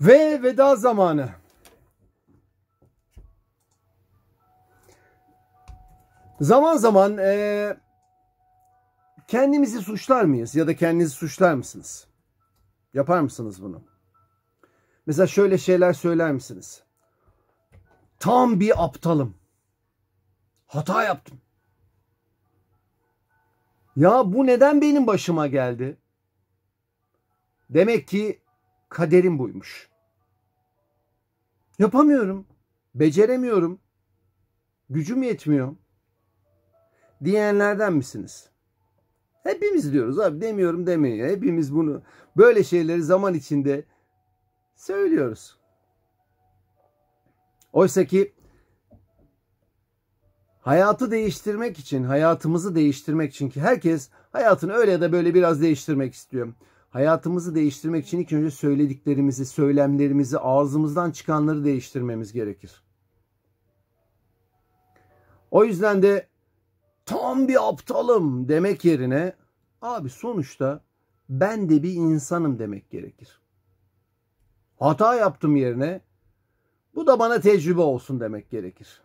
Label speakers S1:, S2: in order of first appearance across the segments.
S1: Ve veda zamanı. Zaman zaman e, kendimizi suçlar mıyız ya da kendinizi suçlar mısınız? Yapar mısınız bunu? Mesela şöyle şeyler söyler misiniz? Tam bir aptalım. Hata yaptım. Ya bu neden benim başıma geldi? Demek ki kaderim buymuş. Yapamıyorum, beceremiyorum, gücüm yetmiyor diyenlerden misiniz? Hepimiz diyoruz abi demiyorum demeyin. Hepimiz bunu böyle şeyleri zaman içinde söylüyoruz. Oysa ki hayatı değiştirmek için, hayatımızı değiştirmek için ki herkes hayatını öyle ya da böyle biraz değiştirmek istiyor. Hayatımızı değiştirmek için ilk önce söylediklerimizi, söylemlerimizi, ağzımızdan çıkanları değiştirmemiz gerekir. O yüzden de tam bir aptalım demek yerine abi sonuçta ben de bir insanım demek gerekir. Hata yaptım yerine bu da bana tecrübe olsun demek gerekir.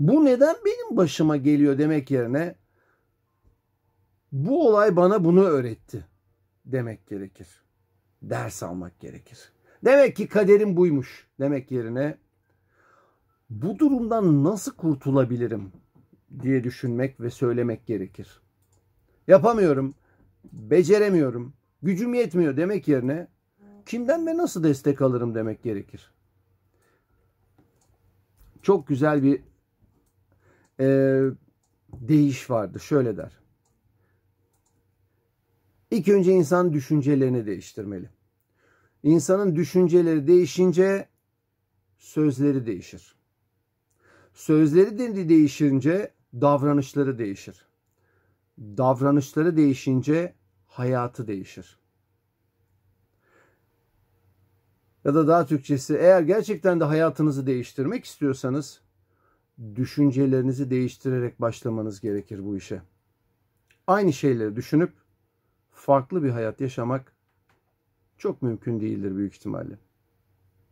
S1: Bu neden benim başıma geliyor demek yerine bu olay bana bunu öğretti demek gerekir. Ders almak gerekir. Demek ki kaderim buymuş demek yerine bu durumdan nasıl kurtulabilirim diye düşünmek ve söylemek gerekir. Yapamıyorum, beceremiyorum, gücüm yetmiyor demek yerine kimden ve nasıl destek alırım demek gerekir. Çok güzel bir e, değiş vardı. Şöyle der. İlk önce insan düşüncelerini değiştirmeli. İnsanın düşünceleri değişince sözleri değişir. Sözleri de değişince davranışları değişir. Davranışları değişince hayatı değişir. Ya da daha Türkçesi eğer gerçekten de hayatınızı değiştirmek istiyorsanız düşüncelerinizi değiştirerek başlamanız gerekir bu işe. Aynı şeyleri düşünüp farklı bir hayat yaşamak çok mümkün değildir büyük ihtimalle.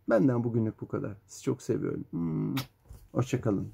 S1: Benden bugünlük bu kadar. Sizi çok seviyorum. Hmm. Hoşçakalın.